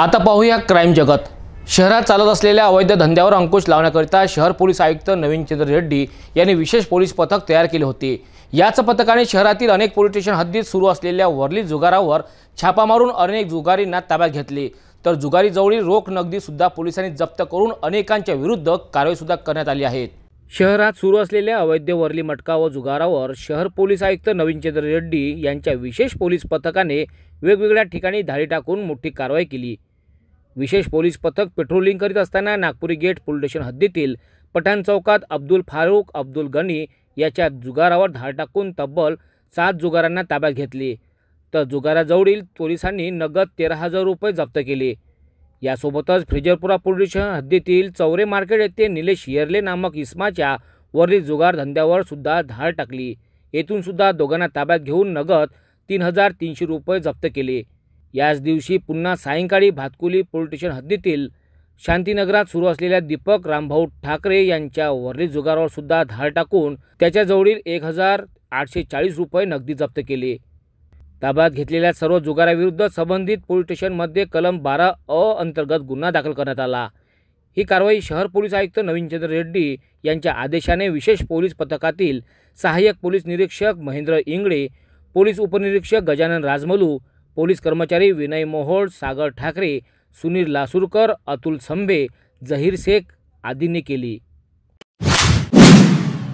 आता पाहूया क्राईम जगत शहरात चालत असलेल्या अवैध धंद्यावर अंकुश लावण्याकरिता शहर पोलीस आयुक्त नवीन चंद्र रेड्डी यांनी विशेष पोलीस पथक तयार केले होते याच पथकाने शहरातील अनेक पोलीस स्टेशन हद्दीत सुरू असलेल्या वरली जुगारावर छापा मारून अनेक जुगारींना ताब्यात घेतले तर जुगारीजवळील रोख नगदीसुद्धा पोलिसांनी जप्त करून अनेकांच्या विरुद्ध कारवाईसुद्धा करण्यात आली आहेत शहरात सुरू असलेल्या अवैध वरली मटका व जुगारावर शहर पोलीस आयुक्त नवीन चंद्र रेड्डी यांच्या विशेष पोलीस पथकाने वेगवेगळ्या ठिकाणी धाडी टाकून मोठी कारवाई केली विशेष पोलीस पथक पेट्रोलिंग करीत असताना नागपुरी गेट पोलीस स्टेशन हद्दीतील पठाण चौकात अब्दुल फारूक अब्दुल गनी याच्या जुगारावर धाड टाकून तब्बल सात जुगारांना ताब्यात घेतली तर जुगाराजवळील पोलिसांनी नगद तेरा हजार रुपये जप्त केले यासोबतच फ्रिजरपुरा पोलीस स्टेशन हद्दीतील चौरे मार्केट येथे निलेश येरले नामक इस्माच्या वरील जुगार धंद्यावर सुद्धा धाड टाकली येथून सुद्धा दोघांना ताब्यात घेऊन नगद तीन हजार तीनशे रुपये जप्त केले याच दिवशी पुन्हा सायंकाळी भातकुली पोलीस स्टेशन हद्दीतील शांतीनगरात सुरू असलेल्या दीपक रामभाऊ ठाकरे यांच्या वरली जुगारावर सुद्धा धाड टाकून त्याच्याजवळील एक हजार आठशे चाळीस रुपये नगदी जप्त केले ताब्यात घेतलेल्या सर्व जुगाराविरुद्ध संबंधित पोलीस स्टेशनमध्ये कलम बारा अ अंतर्गत गुन्हा दाखल करण्यात आला ही कारवाई शहर पोलीस आयुक्त नवीनचंद्र रेड्डी यांच्या आदेशाने विशेष पोलीस पथकातील सहाय्यक पोलीस निरीक्षक महेंद्र इंगळे पोलीस उपनिरीक्षक गजानन राजमलू पोलीस कर्मचारी विनय मोहोळ सागर ठाकरे सुनील लासुरकर अतुल संभे जहीर शेख आदींनी केली